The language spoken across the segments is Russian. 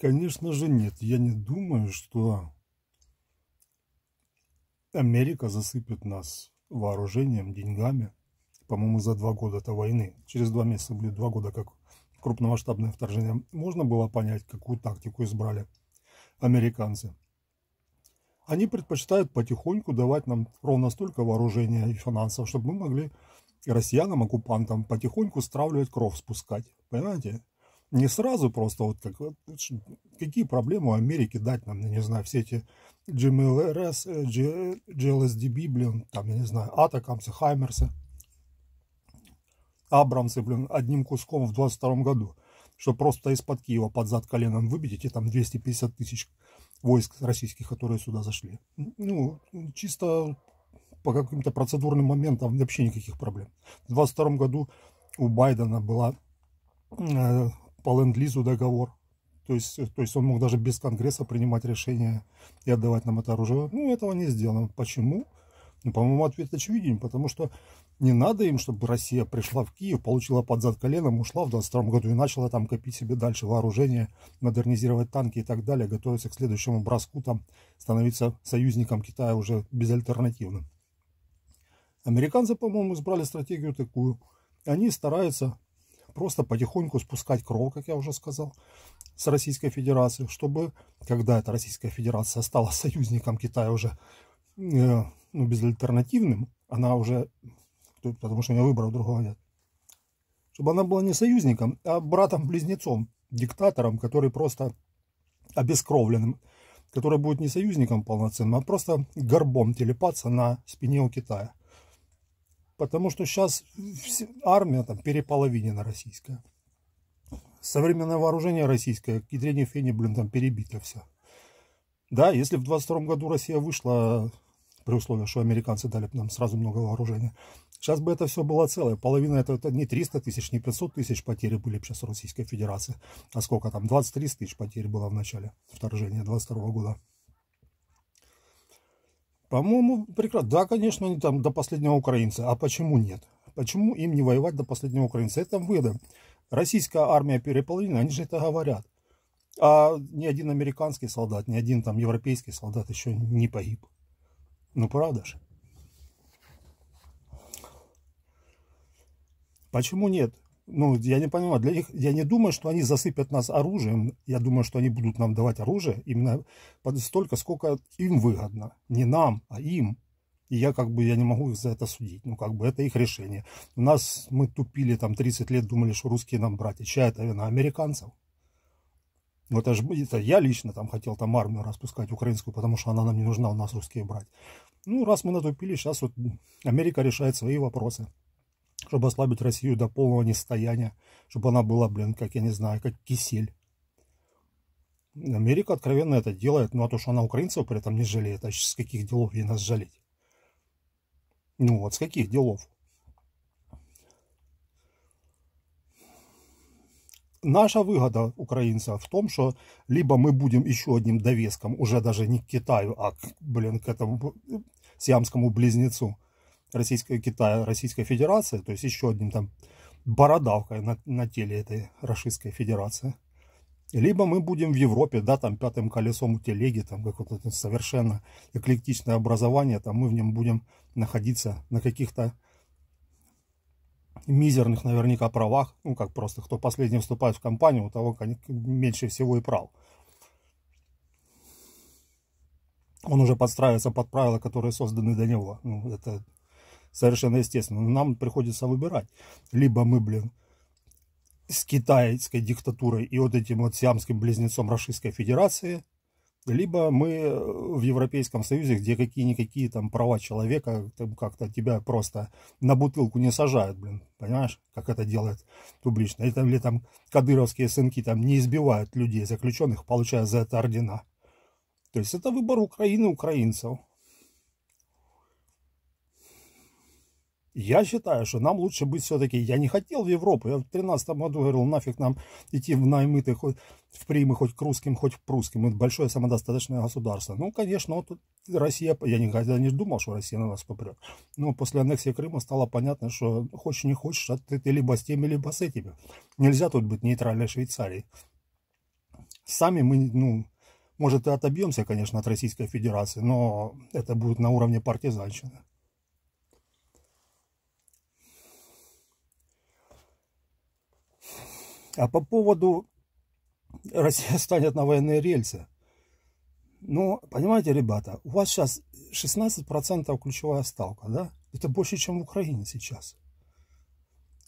Конечно же нет. Я не думаю, что Америка засыпет нас вооружением, деньгами. По-моему, за два года до войны. Через два месяца будет два года, как крупномасштабное вторжение. Можно было понять, какую тактику избрали американцы. Они предпочитают потихоньку давать нам ровно столько вооружения и финансов, чтобы мы могли россиянам, оккупантам потихоньку стравливать кровь, спускать. Понимаете? не сразу просто, вот как, какие проблемы у Америки дать нам, я не знаю, все эти GMLRS, G, э, GLSDB, э, блин, там, я не знаю, Атакамсы, Хаймерсы, Абрамсы, блин, одним куском в 22 году, что просто из-под Киева под зад коленом выбить эти там 250 тысяч войск российских, которые сюда зашли. Ну, чисто по каким-то процедурным моментам вообще никаких проблем. В 22 году у Байдена была э, по ленд-лизу договор. То есть, э, то есть он мог даже без Конгресса принимать решение и отдавать нам это оружие. Ну, этого не сделано. Почему? Ну, по-моему, ответ очевиден, потому что не надо им, чтобы Россия пришла в Киев, получила под зад коленом, ушла в 22 году и начала там копить себе дальше вооружение, модернизировать танки и так далее, готовиться к следующему броску, там становиться союзником Китая уже безальтернативным. Американцы, по-моему, избрали стратегию такую. Они стараются просто потихоньку спускать кровь, как я уже сказал, с Российской Федерации, чтобы, когда эта Российская Федерация стала союзником Китая уже э, ну, безальтернативным, она уже, потому что у нее выбора другого нет, чтобы она была не союзником, а братом-близнецом, диктатором, который просто обескровленным, который будет не союзником полноценным, а просто горбом телепаться на спине у Китая. Потому что сейчас армия там переполовинена российская. Современное вооружение российское, к ядрене фене, блин, там перебито все. Да, если в 22 году Россия вышла, при условии, что американцы дали нам сразу много вооружения, сейчас бы это все было целое. Половина это, это не 300 тысяч, не 500 тысяч потери были сейчас у Российской Федерации. А сколько там? 23 тысяч потерь было в начале вторжения 22 года. По-моему, прекрасно. Да, конечно, они там до последнего украинца. А почему нет? Почему им не воевать до последнего украинца? Это выгода. Российская армия переполнена, они же это говорят. А ни один американский солдат, ни один там европейский солдат еще не погиб. Ну, правда же? Почему нет? ну, я не понимаю, для них, я не думаю, что они засыпят нас оружием, я думаю, что они будут нам давать оружие именно столько, сколько им выгодно, не нам, а им. И я как бы, я не могу их за это судить, ну, как бы это их решение. У нас, мы тупили там 30 лет, думали, что русские нам братья, чья это вина, американцев. Ну, это же это я лично там хотел там армию распускать украинскую, потому что она нам не нужна, у нас русские брать. Ну, раз мы натупили, сейчас вот Америка решает свои вопросы чтобы ослабить Россию до полного нестояния, чтобы она была, блин, как я не знаю, как кисель. Америка откровенно это делает, ну а то, что она украинцев при этом не жалеет, а с каких делов ей нас жалеть? Ну вот, с каких делов? Наша выгода украинца в том, что либо мы будем еще одним довеском, уже даже не к Китаю, а, к, блин, к этому сиамскому близнецу – Российская Китая, Российская Федерация, то есть еще одним там бородавкой на, на теле этой Российской Федерации. Либо мы будем в Европе, да, там пятым колесом у телеги, там какое-то совершенно эклектичное образование, там мы в нем будем находиться на каких-то мизерных наверняка правах, ну как просто, кто последний вступает в компанию, у того меньше всего и прав. Он уже подстраивается под правила, которые созданы до него. Ну, это совершенно естественно. Но нам приходится выбирать. Либо мы, блин, с китайской диктатурой и вот этим вот сиамским близнецом Российской Федерации, либо мы э, в Европейском Союзе, где какие-никакие там права человека, там как-то тебя просто на бутылку не сажают, блин, понимаешь, как это делают публично. Или там, или там кадыровские сынки там не избивают людей заключенных, получая за это ордена. То есть это выбор Украины, украинцев. Я считаю, что нам лучше быть все-таки... Я не хотел в Европу. Я в 2013 году говорил, нафиг нам идти в наймыты хоть в Примы, хоть к русским, хоть к прусским. Мы большое самодостаточное государство. Ну, конечно, вот Россия... Я никогда не думал, что Россия на нас попрет. Но после аннексии Крыма стало понятно, что хочешь не хочешь, а ты, ты либо с теми, либо с этими. Нельзя тут быть нейтральной Швейцарией. Сами мы, ну, может, и отобьемся, конечно, от Российской Федерации, но это будет на уровне партизанщины. А по поводу Россия станет на военные рельсы. Ну, понимаете, ребята, у вас сейчас 16% ключевая ставка, да? Это больше, чем в Украине сейчас.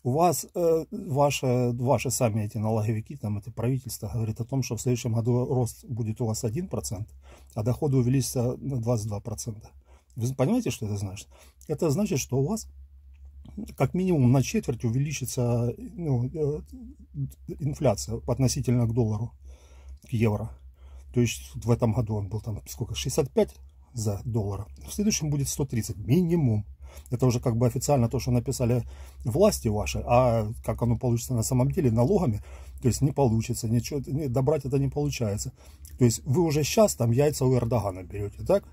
У вас, э, ваши, ваши сами эти налоговики, там это правительство говорит о том, что в следующем году рост будет у вас 1%, а доходы увеличатся на 22%. Вы понимаете, что это значит? Это значит, что у вас как минимум на четверть увеличится ну, э, инфляция относительно к доллару, к евро. То есть в этом году он был там сколько, 65 за доллар. В следующем будет 130 минимум. Это уже как бы официально то, что написали власти ваши, а как оно получится на самом деле налогами, то есть не получится, ничего, добрать это не получается. То есть вы уже сейчас там яйца у Эрдогана берете, так?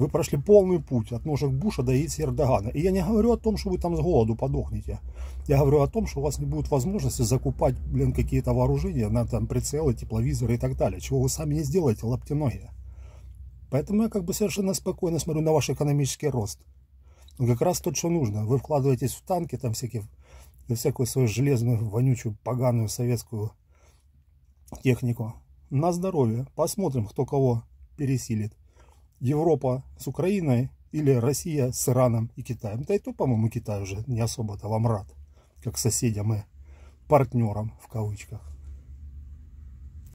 Вы прошли полный путь от ножек Буша до яиц Эрдогана. И я не говорю о том, что вы там с голоду подохнете. Я говорю о том, что у вас не будет возможности закупать, блин, какие-то вооружения на там прицелы, тепловизоры и так далее, чего вы сами не сделаете, лапти ноги. Поэтому я как бы совершенно спокойно смотрю на ваш экономический рост. как раз то, что нужно. Вы вкладываетесь в танки, там всякие, всякую свою железную, вонючую, поганую советскую технику. На здоровье. Посмотрим, кто кого пересилит. Европа с Украиной или Россия с Ираном и Китаем. Да и то, по-моему, Китай уже не особо-то вам рад, как соседям и партнерам в кавычках.